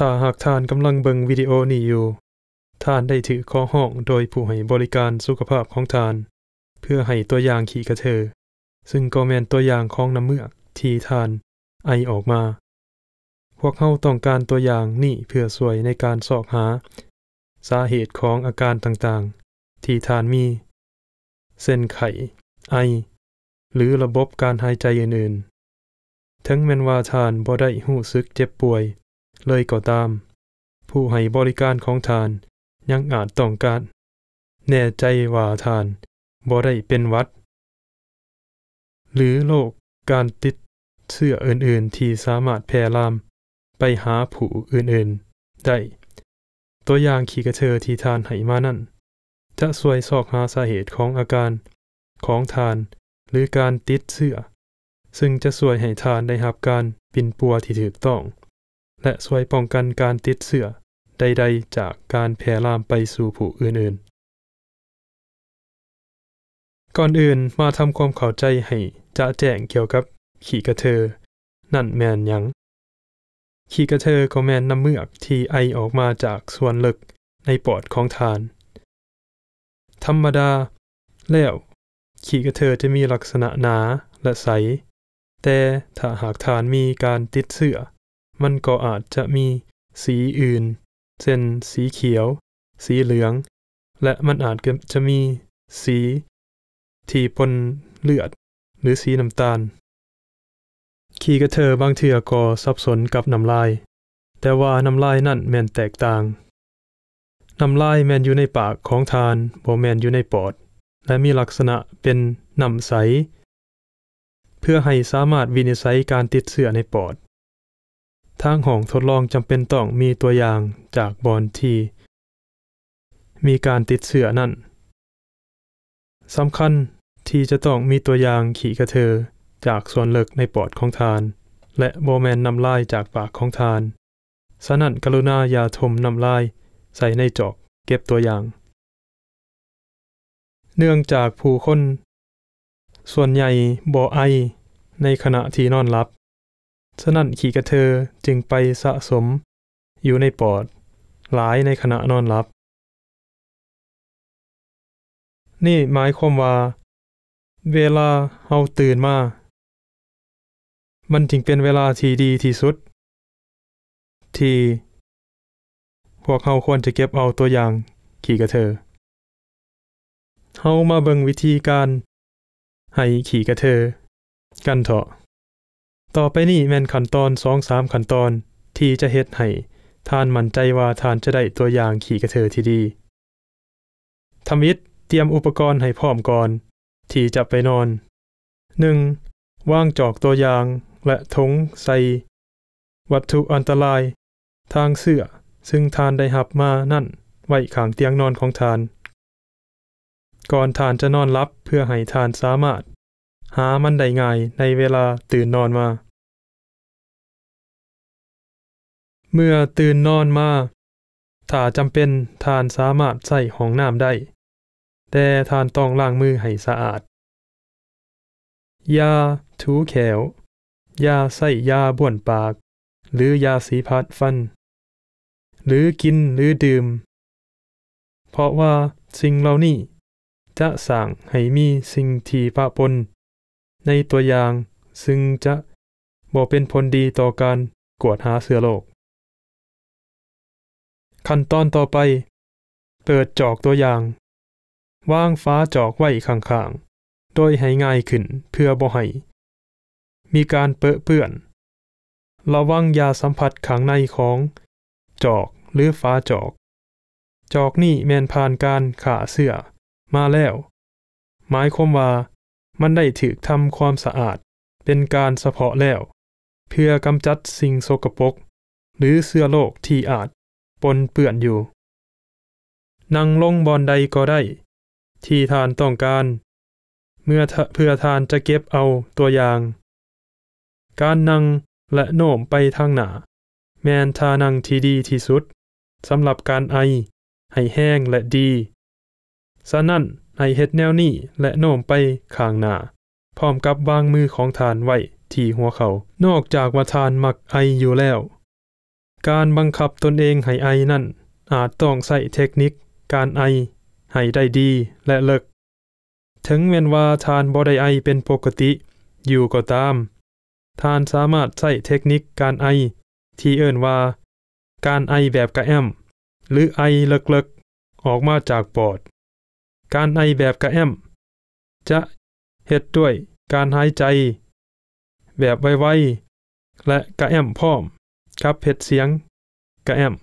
ถ้าหากท่านกำลังเบิ่งวิดีโอนี้อยู่ ท่านได้ถือข้อห้องโดยผู้ให้บริการสุขภาพของท่าน เพื่อให้ตัวอย่างขี่กระเทอซึ่งก็แมนตัวอย่างของน้ำเมือกที่ท่าน ไอออกมา พวกเขาต้องการตัวอย่างนี่เพื่อสวยในการสอกหา สาเหตุของอาการต่างๆ ที่ท่านมีเส้นไข่ไอ หรือระบบการหายใจอื่นๆ ทั้งแม้นว่าท่านบ่ได้หู้ซึกเจ็บป่วยเลยก็ตามผู้ให้บริการของทานยังอาจต้องการ แน่ใจว่าทานบ่ได้เป็นวัด หรือโรคการติดเสื้ออื่น ๆ ที่สามารถแพร่ลาม ไปหาผู้อื่น ๆ ได้ ตัวอย่างขี่กระเชอที่ทานให้มา นั่น จะสวยซอกหาสาเหตุของอาการของทานหรือการติดเสื้อซึ่งจะสวยให้ทานได้รับการปินปัวที่ถูกต้องและช่วยป้องกันการติดเสื้อ ใดๆ จากการแพร่ลามไปสู่ผู้อื่นๆ ก่อนอื่นมาทำความเข้าใจให้จะแจ้งเกี่ยวกับขี้กระเทอ นั่นแม่นยังขี้กระเทอก็แม่นน้ำเมือก ที่ไอออกมาจากส่วนลึกในปอดของทาน ธรรมดา แล้ว ขี้กระเทอจะมีลักษณะหนาและใส แต่ถ้าหากทานมีการติดเสือ้อมันก็อาจจะมีสีอื่น เช่น สีเขียว สีเหลือง และมันอาจจะมีสีที่ปนเลือด หรือสีน้ำตาล ขี้กระเทอบางเทือก็สับสนกับน้ำลาย แต่ว่าน้ำลายนั่นแม่นแตกต่าง น้ำลายแม่นอยู่ในปากของทานบ่แม่นอยู่ในปอด และมีลักษณะเป็นน้ำใสเพื่อให้สามารถวินิจฉัยการติดเชื้อในปอดทางห้องทดลองจำเป็นต้องมีตัวอย่างจากบอนที่มีการติดเสื้อนั่นสำคัญที่จะต้องมีตัวอย่างขี่กระเทอจากส่วนเล็กในปอดของทาน และโบแมนนำลายจากปากของทานสนั่นกรุณายาทมนำลายใส่ในจอกเก็บตัวอย่าง เนื่องจากผู้คนส่วนใหญ่บ่อไอ ในขณะที่นอนหลับฉะนั้นขี่กระเทอจึงไปสะสมอยู่ในปอดหลายในขณะนอนหลับ นี่หมายความว่า เวลาเฮาตื่นมา มันจึงเป็นเวลาที่ดีที่สุด ที่ พวกเฮาควรจะเก็บเอาตัวอย่างขี่กระเทอเฮามาเบิงวิธีการ ให้ขี่กระเทอกันเถอะต่อไปนี้แม่นขั้นตอน2-3 ขั้นตอนที่จะเฮ็ดให้ทานมั่นใจว่าทานจะได้ตัวอย่างขี่กระเทอที่ดีทำมิรเตรียมอุปกรณ์ให้พร้อมก่อนที่จะไปนอน 1. ว่างจอกตัวยางและทงใส่วัตถุอันตราย ทางเสื้อซึ่งทานได้หับมานั่น ไว้ข้างเตียงนอนของทาน ก่อนทานจะนอนรับเพื่อให้ทานสามารถหามันได้ง่ายในเวลาตื่นนอนมา เมื่อตื่นนอนมา ถ้าจำเป็นทานสามารถใส่ห้องน้ำได้ แต่ทานต้องล้างมือให้สะอาด ยาถูแขว ยาใส่ยาบ้วนปาก หรือยาสีพัดฟัน หรือกินหรือดื่ม เพราะว่าสิ่งเหล่านี้จะสั่งให้มีสิ่งที่ปะปนในตัวอย่างซึ่งจะบ่เป็นผลดีต่อการกวดหาเสือโลก ขั้นตอนต่อไป เปิดจอกตัวอย่างวางฟ้าจอกไว้ข้างๆโดยให้ง่ายขึ้น เพื่อบ่ให้มีการเปะเปื่อน ระวังยาสัมผัสข้างในของ จอกหรือฟ้าจอก จอกนี่แมนผ่านการขาเสื้อมาแล้ว หมายความว่ามันได้ถือทำความสะอาดเป็นการเฉพาะแล้ว เพื่อกำจัดสิ่งโสกปก หรือเสื้อโลกที่อาจปนเปื้อนอยู่ นั่งลงบอนใดก็ได้ ที่ทานต้องการ เมื่อเพื่อทานจะเก็บเอาตัวอย่าง การนั่งและโน้มไปทางหนา แมนทานั่งที่ดีที่สุดสำหรับการไอ ให้แห้งและดีฉะนั้นให้เฮ็ดแนวนี้และโน้มไปข้างหน้าพร้อมกับวางมือของทานไว้ที่หัวเขา นอกจากว่าทานมักไออยู่แล้ว การบังคับตนเองให้ไอนั่น อาจต้องใส่เทคนิค การไอให้ได้ดีและเลิกถึงแม้นว่าทานบ่ได้ไอเป็นปกติอยู่ก็ตามทานสามารถใส่เทคนิคการไอ ที่เอิ้นว่า การไอแบบกระแอม หรือไอเลิกๆออกมาจากปอดการไอแบบกระแอม จะเฮ็ดด้วยการหายใจ แบบไวๆและกระแอมพร้อม ครับเพ็ดเสียงกระแอม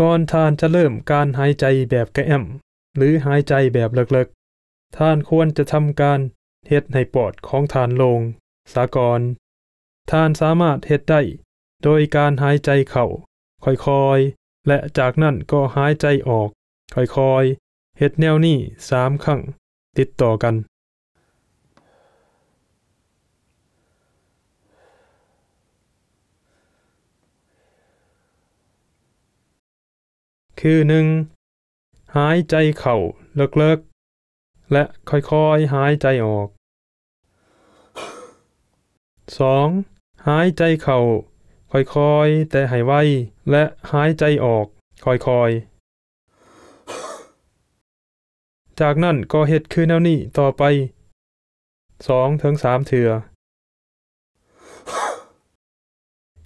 ก่อนท่านจะเริ่มการหายใจแบบกระแอมหรือหายใจแบบเล็กๆ ท่านควรจะทำการเฮ็ดให้ปอดของท่านลง สากรท่านสามารถเฮ็ดได้โดยการหายใจเข่าค่อยๆ และจากนั้นก็หายใจออก ค่อยๆเฮ็ดแนวนี้สามครั้งติดต่อกันคือหนึ่งหายใจเข่าเลิกๆ และค่อย ๆหายใจออก 2. หายใจเข่าค่อย ๆ แต่หายไวและหายใจออกค่อย ๆ จากนั้นก็เหตุคือแนวนี้ต่อไปสองถึงสามเถือ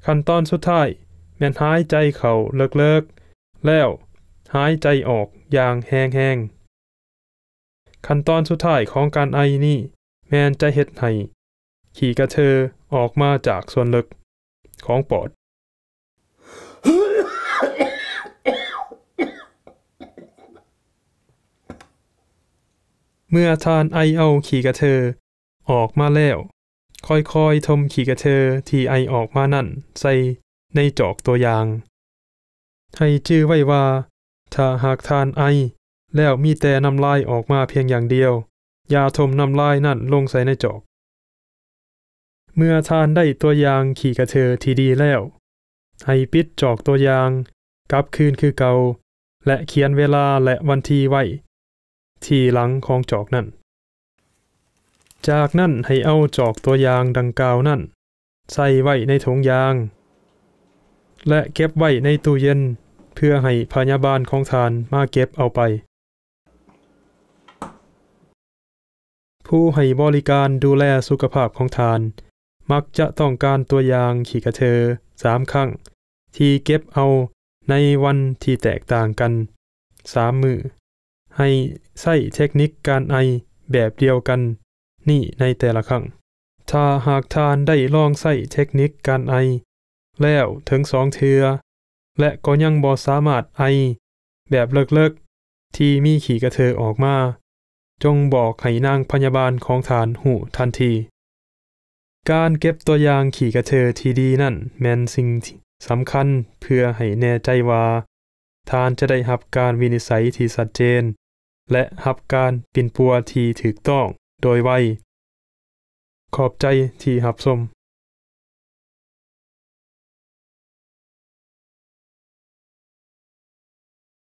ขั้นตอนสุดท้าย แม่นหายใจเข่าเลิกๆแล้วหายใจออกอย่างแห้งๆ ขั้นตอนสุดท้ายของการไอนี่แมนจะเฮ็ดให้ขี่กระเทอออกมาจากส่วนลึกของปอด เมื่อทานไอเอาขี่กระเทอออกมาแล้ว ค่อยๆทมขี่กระเทอที่ไอออกมานั่นใส่ในจอกตัวอย่างให้ชื่อไว้ว่าถ้าหากทานไอแล้วมีแต่น้ำลายออกมาเพียงอย่างเดียว อย่าทมน้ำลายนั่นลงใส่ในจอก เมื่อทานได้ตัวยางขี่กระเทอที่ดีแล้ว ให้ปิดจอกตัวยางกับคืนคือเกาและเขียนเวลาและวันที่ไว้ที่หลังของจอกนั่น จากนั้นให้เอาจอกตัวยางดังกล่าวนั่น ใส่ไว้ในถุงยาง และเก็บไว้ในตู้เย็นเพื่อให้พยาบาลของทานมาเก็บเอาไป ผู้ให้บริการดูแลสุขภาพของทาน มักจะต้องการตัวอย่างขี่กระเทอสามครั้งที่เก็บเอาในวันที่แตกต่างกันสามมือ ให้ใช้เทคนิคการไอแบบเดียวกัน นี่ในแต่ละครั้ง ถ้าหากทานได้ลองใช้เทคนิคการไอ แล้วถึงสองเทือและก็ยังบ่สามารถไอ แบบเลิกๆ ที่มีขี่กระเทอออกมา จงบอกให้นางพยาบาลของฐานหูทันที การเก็บตัวอย่างขี่กระเทอที่ดีนั่นแมนสิ่งสำคัญเพื่อให้แน่ใจว่าทานจะได้หับการวินิสัยที่สัดเจน และหับการปินปัวที่ถูกต้องโดยไวขอบใจที่หับสม